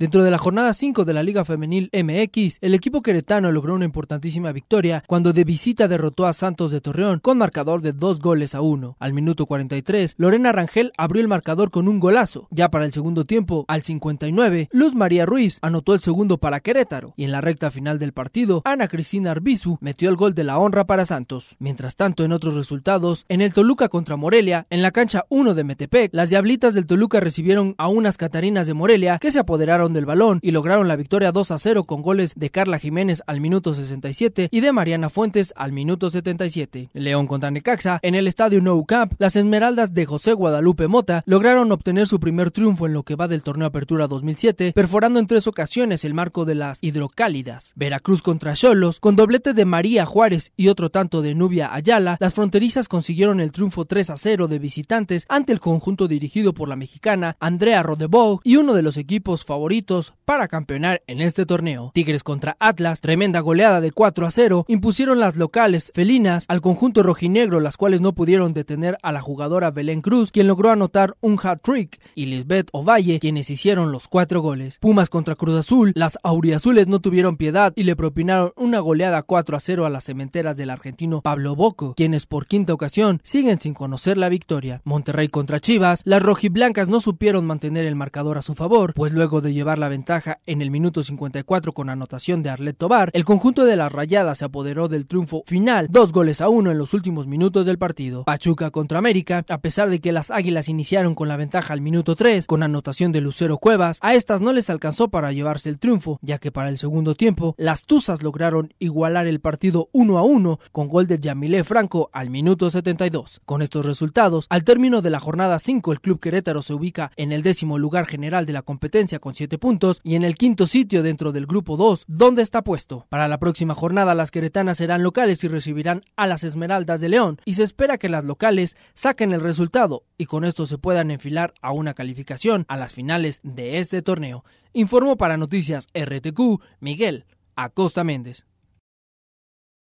Dentro de la jornada 5 de la Liga Femenil MX, el equipo queretano logró una importantísima victoria cuando de visita derrotó a Santos de Torreón con marcador de dos goles a uno. Al minuto 43, Lorena Rangel abrió el marcador con un golazo. Ya para el segundo tiempo, al 59, Luz María Ruiz anotó el segundo para Querétaro. Y en la recta final del partido, Ana Cristina Arbizu metió el gol de la honra para Santos. Mientras tanto, en otros resultados, en el Toluca contra Morelia, en la cancha 1 de Metepec, las Diablitas del Toluca recibieron a unas Catarinas de Morelia que se apoderaron del balón y lograron la victoria 2 a 0 con goles de Carla Jiménez al minuto 67 y de Mariana Fuentes al minuto 77. León contra Necaxa, en el estadio Nou Camp, las Esmeraldas de José Guadalupe Mota lograron obtener su primer triunfo en lo que va del torneo Apertura 2007, perforando en tres ocasiones el marco de las hidrocálidas. Veracruz contra Cholos, con doblete de María Juárez y otro tanto de Nubia Ayala, las fronterizas consiguieron el triunfo 3 a 0 de visitantes ante el conjunto dirigido por la mexicana Andrea Rodebaugh y uno de los equipos favoritos para campeonar en este torneo. Tigres contra Atlas, tremenda goleada de 4 a 0, impusieron las locales felinas al conjunto rojinegro, las cuales no pudieron detener a la jugadora Belén Cruz, quien logró anotar un hat-trick, y Lisbeth Ovalle, quienes hicieron los cuatro goles. Pumas contra Cruz Azul, las auriazules no tuvieron piedad y le propinaron una goleada 4 a 0 a las cementeras del argentino Pablo Boco, quienes por quinta ocasión siguen sin conocer la victoria. Monterrey contra Chivas, las rojiblancas no supieron mantener el marcador a su favor, pues luego de llevar la ventaja en el minuto 54 con anotación de Arlet Tobar, el conjunto de las rayadas se apoderó del triunfo final, dos goles a uno en los últimos minutos del partido. Pachuca contra América, a pesar de que las águilas iniciaron con la ventaja al minuto 3 con anotación de Lucero Cuevas, a estas no les alcanzó para llevarse el triunfo, ya que para el segundo tiempo las Tuzas lograron igualar el partido 1 a 1 con gol de Jamilé Franco al minuto 72. Con estos resultados, al término de la jornada 5, el club querétaro se ubica en el décimo lugar general de la competencia con 7 puntos y en el quinto sitio dentro del grupo 2, donde está puesto. Para la próxima jornada las queretanas serán locales y recibirán a las Esmeraldas de León y se espera que las locales saquen el resultado y con esto se puedan enfilar a una calificación a las finales de este torneo. Informó para Noticias RTQ Miguel Acosta Méndez.